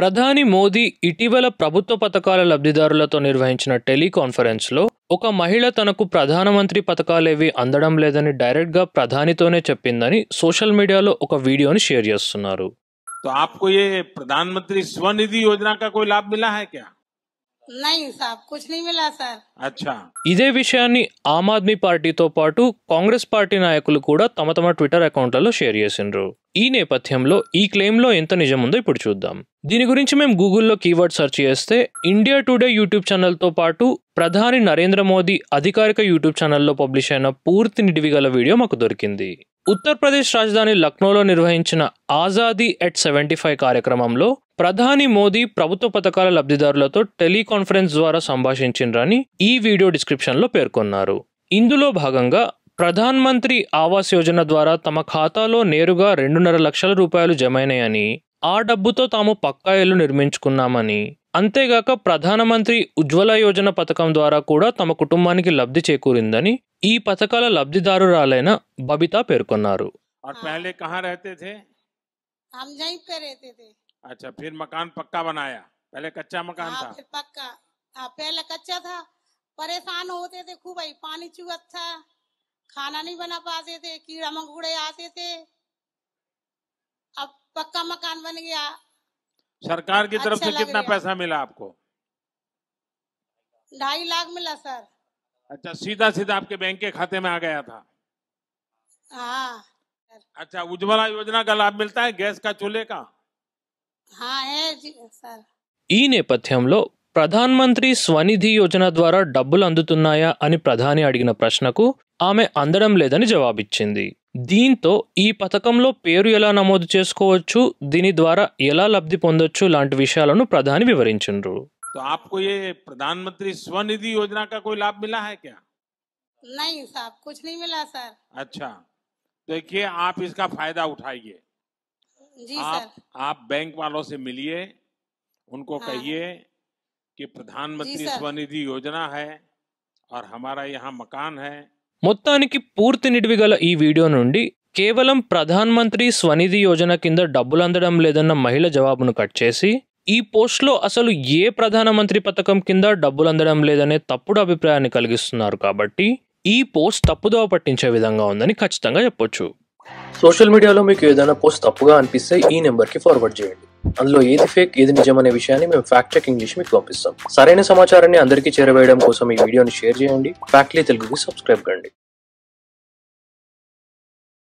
ప్రధాని మోదీ ఇటీవల ప్రభుత్వ పథకాల లబ్ధిదారులతో నిర్వహించిన టెలికాన్ఫరెన్స్లో ఒక మహిళ తనకు ప్రధానమంత్రి పథకాలేవి అందడం లేదని డైరెక్ట్గా ప్రధానితోనే చెప్పిందని సోషల్ మీడియాలో ఒక వీడియోని షేర్ చేస్తున్నారు तो आपको ये प्रधानमंत्री स्वनिधि योजना का कोई लाभ मिला है क्या ఇదే విషయాన్ని ఆమ్ ఆద్మీ పార్టీతో పాటు కాంగ్రెస్ పార్టీ నాయకులు కూడా తమ తమ ట్విట్టర్ అకౌంట్లలో షేర్ చేసిండ్రు ఈ నేపథ్యంలో ఈ క్లెయిమ్లో ఎంత నిజం ఉందో ఇప్పుడు చూద్దాం దీని గురించి మేము గూగుల్లో కీవర్డ్ సెర్చ్ చేస్తే ఇండియా టుడే యూట్యూబ్ ఛానల్తో పాటు ప్రధాని నరేంద్ర మోదీ అధికారిక యూట్యూబ్ ఛానల్లో పబ్లిష్ అయిన పూర్తి నిడివి గల వీడియో మాకు దొరికింది ఉత్తరప్రదేశ్ రాజధాని లక్నోలో నిర్వహించిన ఆజాదీ ఎట్ సెవెంటీ ఫైవ్ కార్యక్రమంలో ప్రధాని మోదీ ప్రభుత్వ పథకాల లబ్ధిదారులతో టెలికాన్ఫరెన్స్ ద్వారా సంభాషించిండ్రని ఈ వీడియో డిస్క్రిప్షన్లో పేర్కొన్నారు ఇందులో భాగంగా మంత్రి ఆవాస్ యోజన ద్వారా తమ ఖాతాలో నేరుగా రెండున్నర లక్షల రూపాయలు జమైనాయని ఆ డబ్బుతో తాము పక్కా ఇల్లు నిర్మించుకున్నామని అంతేగాక ప్రధానమంత్రి ఉజ్వల యోజన పథకం ద్వారా కూడా తమ కుటుంబానికి లబ్ధి చేకూరిందని ఈ పథకాల లబ్ధిదారురాలైన బబిత పేర్కొన్నారు अच्छा फिर मकान खाना नहीं बना पाते थे कीड़ा मकोड़े आते थे अब पक्का मकान बन गया सरकार की तरफ अच्छा से कितना पैसा मिला आपको ढाई लाख मिला सर अच्छा सीधा सीधा आपके बैंक के खाते में आ गया था हाँ अच्छा उज्ज्वला योजना का लाभ मिलता है गैस का चूल्हे का हाँ है जी सर ఈ लोग ప్రధాన్ మంత్రి స్వనిధి యోజన ద్వారా డబ్బులు అందుతున్నాయా అని ప్రధాని అడిగిన ప్రశ్నకు ఆమె అందడం లేదని జవాబిచ్చింది దీంతో ఈ పథకంలో పేరు ఎలా నమోదు చేసుకోవచ్చు దీని ద్వారా ఎలా లబ్ధి పొందొచ్చు లాంటి విషయాలను ప్రధాని వివరించిండ్రు ప్రధాన మంత్రి స్వనిధి యోజన स्वनिधि योजना कि प्रधानमंत्री स्वनिधि योजना है और हमारा यहाँ मकान है మొత్తానికి పూర్తి నిడివి గల ఈ వీడియో నుండి కేవలం ప్రధాన మంత్రి స్వనిధి యోజన కింద డబ్బులు అందడం లేదన్న మహిళ జవాబును కట్ చేసి ఈ పోస్ట్లో అసలు ఏ ప్రధానమంత్రి పథకం కింద డబ్బులు అందడం లేదనే తప్పుడు అభిప్రాయాన్ని కలిగిస్తున్నారు కాబట్టి ఈ పోస్ట్ తప్పుదోవ పట్టించే విధంగా ఉందని ఖచ్చితంగా చెప్పొచ్చు సోషల్ మీడియాలో మీకు ఏదైనా పోస్ట్ తప్పుగా అనిపిస్తే ఈ నెంబర్కి ఫార్వర్డ్ చేయండి అందులో ఏది ఫేక్ ఏది నిజం అనే విషయాన్ని మేము ఫ్యాక్ట్ చెకింగ్ చేసి మీకు పంపిస్తాం సరైన సమాచారాన్ని అందరికీ చేరవేయడం కోసం ఈ వీడియోని షేర్ చేయండి ఫ్యాక్ట్లీ తెలుగుకి సబ్స్క్రైబ్ కండి